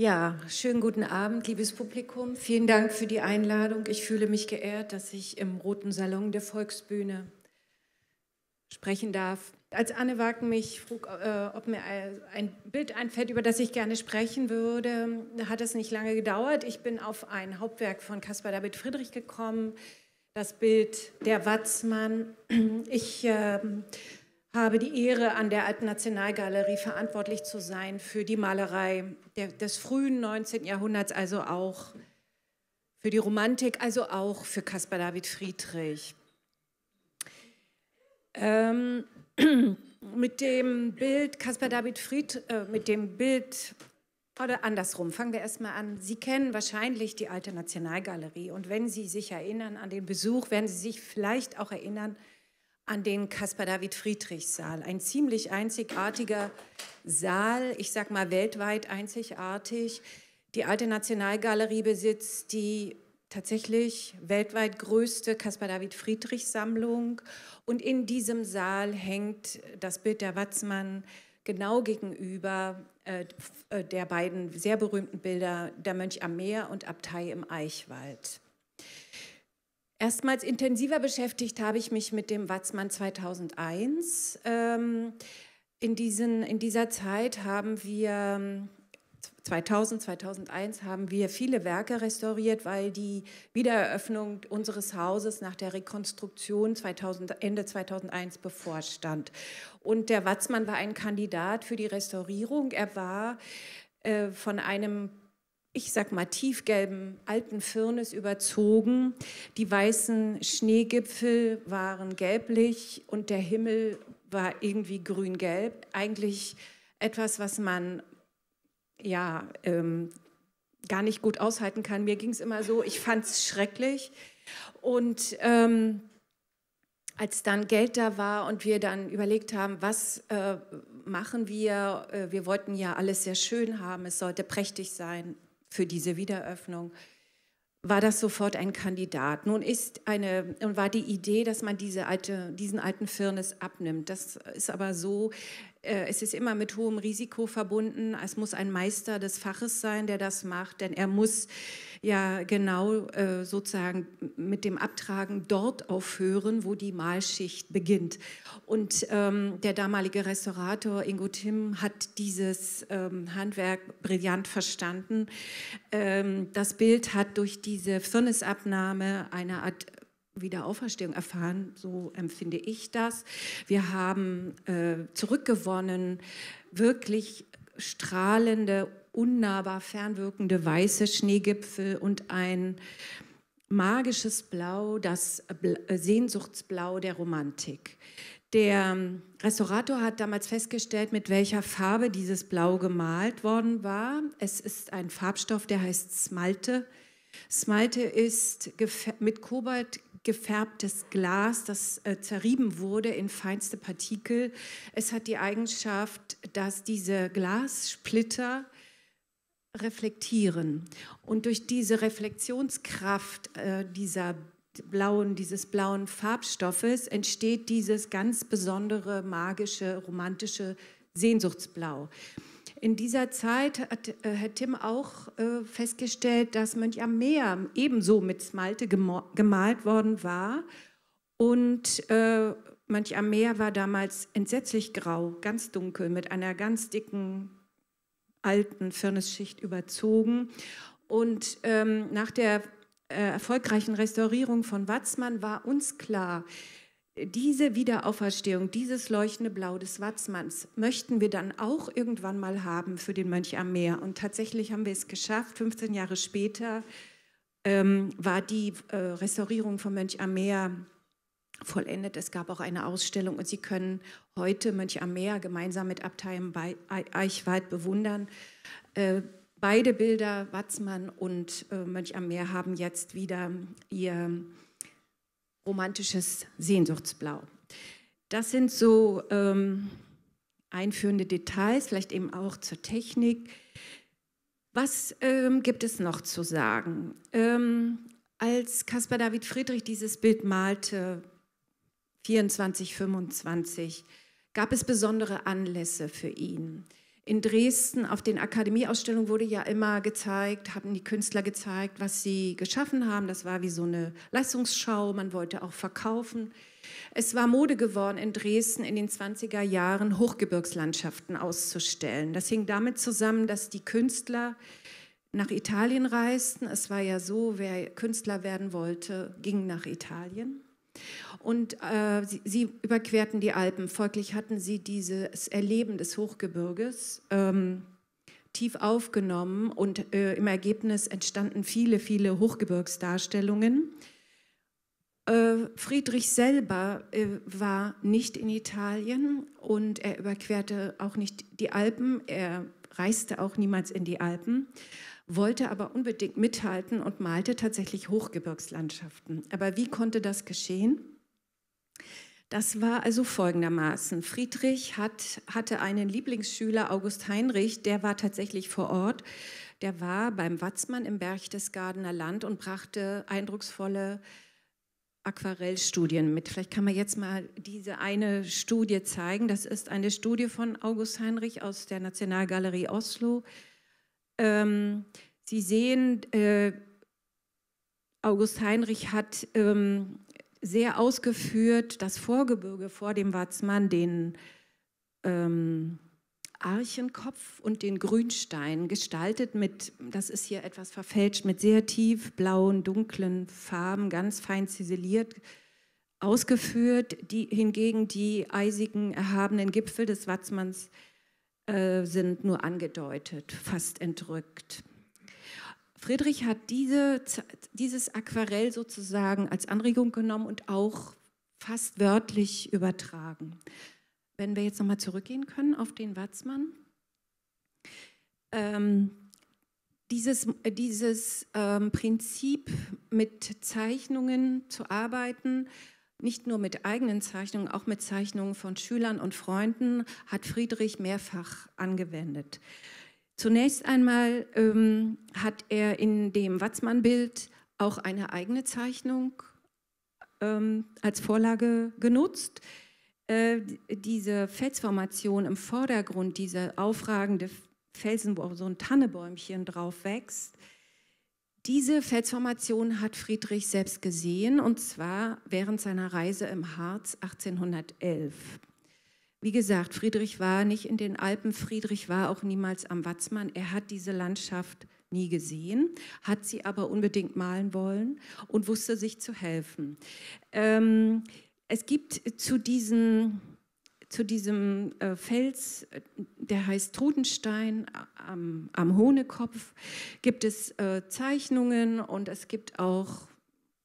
Ja, schönen guten Abend, liebes Publikum. Vielen Dank für die Einladung. Ich fühle mich geehrt, dass ich im Roten Salon der Volksbühne sprechen darf. Als Anne Wagen mich frug, äh, ob mir ein Bild einfällt, über das ich gerne sprechen würde, hat es nicht lange gedauert. Ich bin auf ein Hauptwerk von Caspar David Friedrich gekommen, das Bild Der Watzmann. Ich äh, habe die Ehre, an der Alten Nationalgalerie verantwortlich zu sein für die Malerei der, des frühen 19. Jahrhunderts, also auch für die Romantik, also auch für Caspar David Friedrich. Ähm, mit dem Bild Caspar David Fried, äh, mit dem Bild oder andersrum, fangen wir erstmal an. Sie kennen wahrscheinlich die alte Nationalgalerie und wenn Sie sich erinnern an den Besuch, werden Sie sich vielleicht auch erinnern, an den Caspar David Friedrich Saal. Ein ziemlich einzigartiger Saal, ich sag mal weltweit einzigartig. Die alte Nationalgalerie besitzt die tatsächlich weltweit größte Caspar David Friedrich Sammlung und in diesem Saal hängt das Bild der Watzmann genau gegenüber äh, äh der beiden sehr berühmten Bilder der Mönch am Meer und Abtei im Eichwald. Erstmals intensiver beschäftigt habe ich mich mit dem Watzmann 2001. Ähm, in, diesen, in dieser Zeit haben wir 2000, 2001 haben wir viele Werke restauriert, weil die Wiedereröffnung unseres Hauses nach der Rekonstruktion 2000, Ende 2001 bevorstand. Und der Watzmann war ein Kandidat für die Restaurierung. Er war äh, von einem ich sag mal, tiefgelben alten Firnis überzogen. Die weißen Schneegipfel waren gelblich und der Himmel war irgendwie grün-gelb. Eigentlich etwas, was man ja ähm, gar nicht gut aushalten kann. Mir ging es immer so, ich fand es schrecklich. Und ähm, als dann Geld da war und wir dann überlegt haben, was äh, machen wir, äh, wir wollten ja alles sehr schön haben, es sollte prächtig sein, für diese Wiederöffnung, war das sofort ein Kandidat. Nun ist eine, war die Idee, dass man diese alte, diesen alten Firnis abnimmt. Das ist aber so, äh, es ist immer mit hohem Risiko verbunden. Es muss ein Meister des Faches sein, der das macht, denn er muss ja genau äh, sozusagen mit dem Abtragen dort aufhören, wo die Malschicht beginnt. Und ähm, der damalige Restaurator Ingo Timm hat dieses ähm, Handwerk brillant verstanden. Ähm, das Bild hat durch diese Firnisabnahme eine Art Wiederauferstehung erfahren, so empfinde ich das. Wir haben äh, zurückgewonnen, wirklich strahlende, unnahbar fernwirkende weiße Schneegipfel und ein magisches Blau, das äh, Sehnsuchtsblau der Romantik. Der ähm, Restaurator hat damals festgestellt, mit welcher Farbe dieses Blau gemalt worden war. Es ist ein Farbstoff, der heißt Smalte. Smalte ist mit Kobalt gefärbtes Glas, das äh, zerrieben wurde in feinste Partikel. Es hat die Eigenschaft, dass diese Glassplitter reflektieren. Und durch diese Reflexionskraft äh, dieser blauen, dieses blauen Farbstoffes entsteht dieses ganz besondere, magische, romantische Sehnsuchtsblau. In dieser Zeit hat Herr äh, Tim auch äh, festgestellt, dass Mönch am Meer ebenso mit Smalte gemalt worden war. Und äh, Mönch am Meer war damals entsetzlich grau, ganz dunkel, mit einer ganz dicken, alten Firnisschicht überzogen. Und ähm, nach der äh, erfolgreichen Restaurierung von Watzmann war uns klar, diese Wiederauferstehung, dieses leuchtende Blau des Watzmanns möchten wir dann auch irgendwann mal haben für den Mönch am Meer. Und tatsächlich haben wir es geschafft. 15 Jahre später ähm, war die äh, Restaurierung von Mönch am Meer vollendet. Es gab auch eine Ausstellung und Sie können heute Mönch am Meer gemeinsam mit Abtei Eichwald bewundern. Äh, beide Bilder, Watzmann und äh, Mönch am Meer, haben jetzt wieder ihr romantisches Sehnsuchtsblau. Das sind so ähm, einführende Details, vielleicht eben auch zur Technik. Was ähm, gibt es noch zu sagen? Ähm, als Caspar David Friedrich dieses Bild malte, 24, 25, gab es besondere Anlässe für ihn in Dresden auf den Akademieausstellungen wurde ja immer gezeigt, haben die Künstler gezeigt, was sie geschaffen haben. Das war wie so eine Leistungsschau, man wollte auch verkaufen. Es war Mode geworden, in Dresden in den 20er Jahren Hochgebirgslandschaften auszustellen. Das hing damit zusammen, dass die Künstler nach Italien reisten. Es war ja so, wer Künstler werden wollte, ging nach Italien. Und äh, sie, sie, überquerten die Alpen. Folglich hatten sie dieses Erleben des Hochgebirges ähm, tief aufgenommen und äh, im Ergebnis entstanden viele, viele Hochgebirgsdarstellungen. Äh, Friedrich selber äh, war nicht in Italien und er überquerte auch nicht die Alpen. Er reiste auch niemals in die Alpen wollte aber unbedingt mithalten und malte tatsächlich Hochgebirgslandschaften. Aber wie konnte das geschehen? Das war also folgendermaßen. Friedrich hat, hatte einen Lieblingsschüler, August Heinrich, der war tatsächlich vor Ort. Der war beim Watzmann im Berchtesgadener Land und brachte eindrucksvolle Aquarellstudien mit. Vielleicht kann man jetzt mal diese eine Studie zeigen. Das ist eine Studie von August Heinrich aus der Nationalgalerie Oslo ähm, Sie sehen, äh, August Heinrich hat ähm, sehr ausgeführt das Vorgebirge vor dem Watzmann, den ähm, Archenkopf und den Grünstein gestaltet mit, das ist hier etwas verfälscht, mit sehr tiefblauen, dunklen Farben, ganz fein ziseliert ausgeführt, die hingegen die eisigen, erhabenen Gipfel des Watzmanns äh, äh, sind nur angedeutet, fast entrückt. Friedrich hat diese, dieses Aquarell sozusagen als Anregung genommen und auch fast wörtlich übertragen. Wenn wir jetzt nochmal zurückgehen können auf den Watzmann. Ähm, dieses, dieses ähm, Prinzip mit Zeichnungen zu arbeiten, nicht nur mit eigenen Zeichnungen, auch mit Zeichnungen von Schülern und Freunden hat Friedrich mehrfach angewendet. Zunächst einmal ähm, hat er in dem Watzmann-Bild auch eine eigene Zeichnung ähm, als Vorlage genutzt. Äh, diese Felsformation im Vordergrund, dieser aufragende Felsen, wo auch so ein Tannebäumchen drauf wächst, diese Felsformation hat Friedrich selbst gesehen, und zwar während seiner Reise im Harz 1811. Wie gesagt, Friedrich war nicht in den Alpen, Friedrich war auch niemals am Watzmann. Er hat diese Landschaft nie gesehen, hat sie aber unbedingt malen wollen und wusste sich zu helfen. Ähm, es gibt zu diesen zu diesem äh, Fels, äh, der heißt Trudenstein am, am Honekopf, gibt es äh, Zeichnungen und es gibt auch,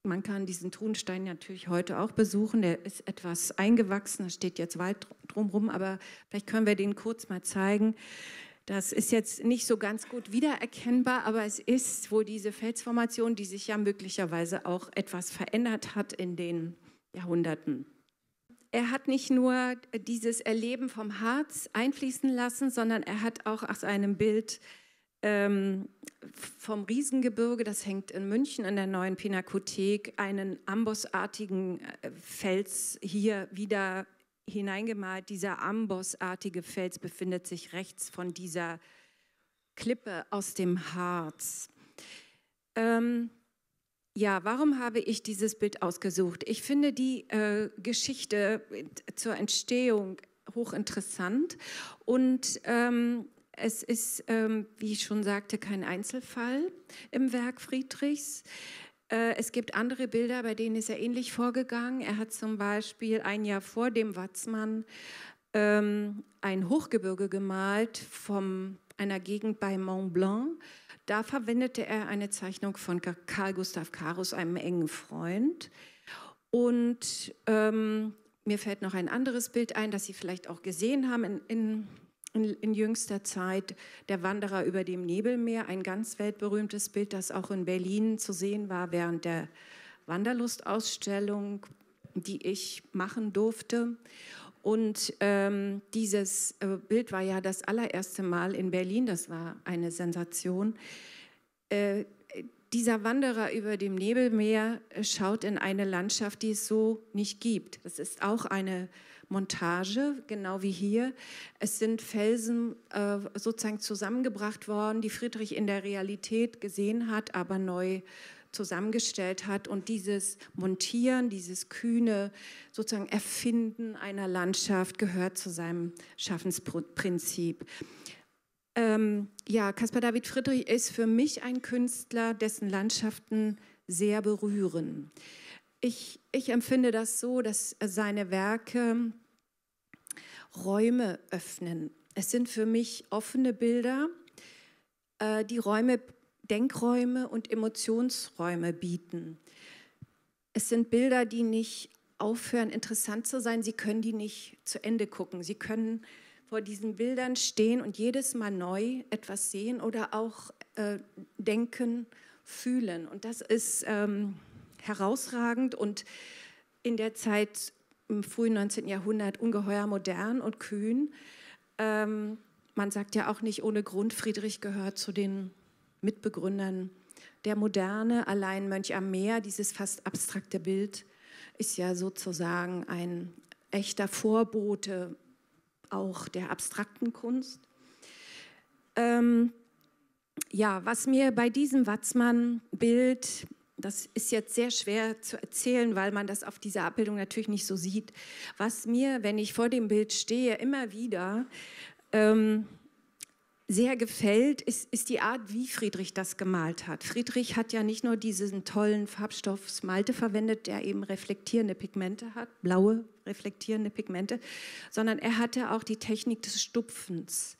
man kann diesen Trudenstein natürlich heute auch besuchen, der ist etwas eingewachsen, da steht jetzt Wald drumherum, aber vielleicht können wir den kurz mal zeigen. Das ist jetzt nicht so ganz gut wiedererkennbar, aber es ist wohl diese Felsformation, die sich ja möglicherweise auch etwas verändert hat in den Jahrhunderten er hat nicht nur äh, dieses Erleben vom Harz einfließen lassen, sondern er hat auch aus einem Bild ähm, vom Riesengebirge, das hängt in München in der neuen Pinakothek, einen ambossartigen äh, Fels hier wieder hineingemalt. Dieser ambossartige Fels befindet sich rechts von dieser Klippe aus dem Harz. Ähm, ja, warum habe ich dieses Bild ausgesucht? Ich finde die äh, Geschichte äh, zur Entstehung hochinteressant und ähm, es ist, ähm, wie ich schon sagte, kein Einzelfall im Werk Friedrichs. Äh, es gibt andere Bilder, bei denen ist er ähnlich vorgegangen. Er hat zum Beispiel ein Jahr vor dem Watzmann ähm, ein Hochgebirge gemalt von einer Gegend bei Mont Blanc da verwendete er eine Zeichnung von Karl Gustav Karus, einem engen Freund. Und ähm, mir fällt noch ein anderes Bild ein, das Sie vielleicht auch gesehen haben in, in, in, in jüngster Zeit. Der Wanderer über dem Nebelmeer, ein ganz weltberühmtes Bild, das auch in Berlin zu sehen war während der Wanderlustausstellung, die ich machen durfte. Und ähm, dieses äh, Bild war ja das allererste Mal in Berlin, das war eine Sensation. Äh, dieser Wanderer über dem Nebelmeer äh, schaut in eine Landschaft, die es so nicht gibt. Das ist auch eine Montage, genau wie hier. Es sind Felsen äh, sozusagen zusammengebracht worden, die Friedrich in der Realität gesehen hat, aber neu zusammengestellt hat und dieses Montieren, dieses kühne sozusagen Erfinden einer Landschaft gehört zu seinem Schaffensprinzip. Ähm, ja, Caspar David Friedrich ist für mich ein Künstler, dessen Landschaften sehr berühren. Ich, ich empfinde das so, dass seine Werke Räume öffnen. Es sind für mich offene Bilder, äh, die Räume Denkräume und Emotionsräume bieten. Es sind Bilder, die nicht aufhören, interessant zu sein. Sie können die nicht zu Ende gucken. Sie können vor diesen Bildern stehen und jedes Mal neu etwas sehen oder auch äh, denken, fühlen. Und das ist ähm, herausragend und in der Zeit im frühen 19. Jahrhundert ungeheuer modern und kühn. Ähm, man sagt ja auch nicht ohne Grund, Friedrich gehört zu den Mitbegründern. Der moderne Alleinmönch am Meer, dieses fast abstrakte Bild, ist ja sozusagen ein echter Vorbote auch der abstrakten Kunst. Ähm, ja, was mir bei diesem Watzmann-Bild, das ist jetzt sehr schwer zu erzählen, weil man das auf dieser Abbildung natürlich nicht so sieht, was mir, wenn ich vor dem Bild stehe, immer wieder ähm, sehr gefällt, ist, ist die Art, wie Friedrich das gemalt hat. Friedrich hat ja nicht nur diesen tollen Farbstoff Smalte verwendet, der eben reflektierende Pigmente hat, blaue reflektierende Pigmente, sondern er hatte auch die Technik des Stupfens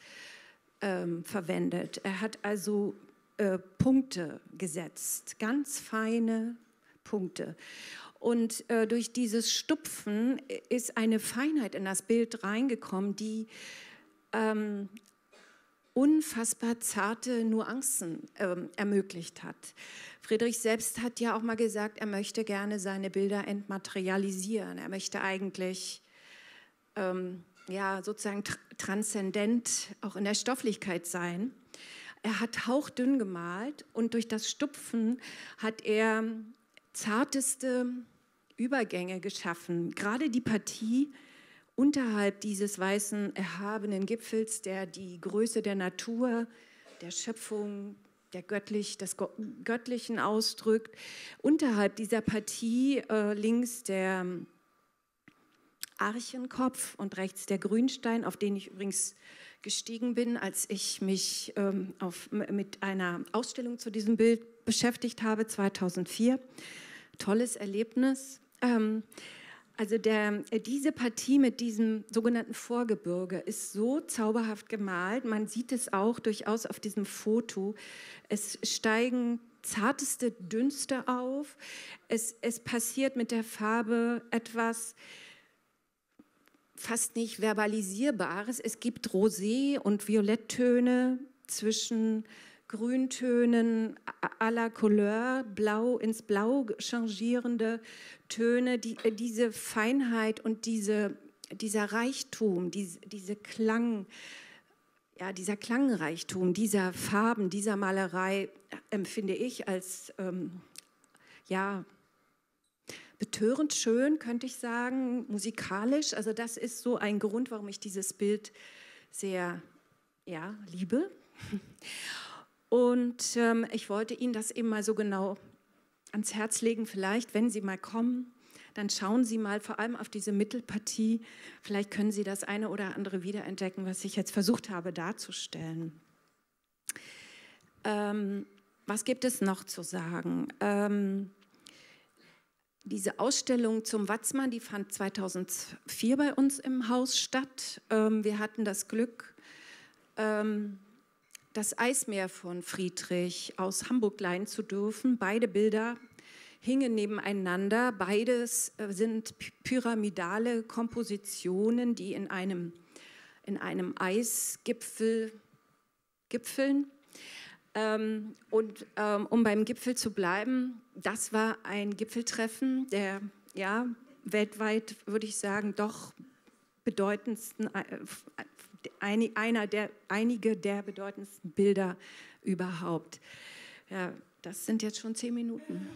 ähm, verwendet. Er hat also äh, Punkte gesetzt, ganz feine Punkte. Und äh, durch dieses Stupfen ist eine Feinheit in das Bild reingekommen, die ähm, unfassbar zarte Nuancen ähm, ermöglicht hat. Friedrich selbst hat ja auch mal gesagt, er möchte gerne seine Bilder entmaterialisieren. Er möchte eigentlich ähm, ja, sozusagen tr transzendent auch in der Stofflichkeit sein. Er hat hauchdünn gemalt und durch das Stupfen hat er zarteste Übergänge geschaffen. Gerade die Partie unterhalb dieses weißen, erhabenen Gipfels, der die Größe der Natur, der Schöpfung, der göttlich, des Göttlichen ausdrückt, unterhalb dieser Partie äh, links der Archenkopf und rechts der Grünstein, auf den ich übrigens gestiegen bin, als ich mich ähm, auf, mit einer Ausstellung zu diesem Bild beschäftigt habe, 2004. Tolles Erlebnis. Ähm, also der, äh, diese Partie mit diesem sogenannten Vorgebirge ist so zauberhaft gemalt. Man sieht es auch durchaus auf diesem Foto. Es steigen zarteste Dünste auf. Es, es passiert mit der Farbe etwas fast nicht verbalisierbares. Es gibt Rosé- und Violetttöne zwischen Grüntönen à la Couleur, blau ins Blau changierende Töne, die, äh, diese Feinheit und diese, dieser Reichtum, diese, diese Klang, ja, dieser Klangreichtum, dieser Farben, dieser Malerei äh, empfinde ich als ähm, ja, betörend schön, könnte ich sagen, musikalisch. Also das ist so ein Grund, warum ich dieses Bild sehr ja, liebe. Und ähm, ich wollte Ihnen das eben mal so genau ans Herz legen. Vielleicht, wenn Sie mal kommen, dann schauen Sie mal vor allem auf diese Mittelpartie. Vielleicht können Sie das eine oder andere wiederentdecken, was ich jetzt versucht habe darzustellen. Ähm, was gibt es noch zu sagen? Ähm, diese Ausstellung zum Watzmann, die fand 2004 bei uns im Haus statt. Ähm, wir hatten das Glück, ähm, das Eismeer von Friedrich aus Hamburg leihen zu dürfen. Beide Bilder hingen nebeneinander. Beides äh, sind pyramidale Kompositionen, die in einem, in einem Eisgipfel gipfeln. Ähm, und ähm, um beim Gipfel zu bleiben, das war ein Gipfeltreffen der ja, weltweit, würde ich sagen, doch bedeutendsten, äh, einer der, einige der bedeutendsten Bilder überhaupt. Ja, das sind jetzt schon zehn Minuten.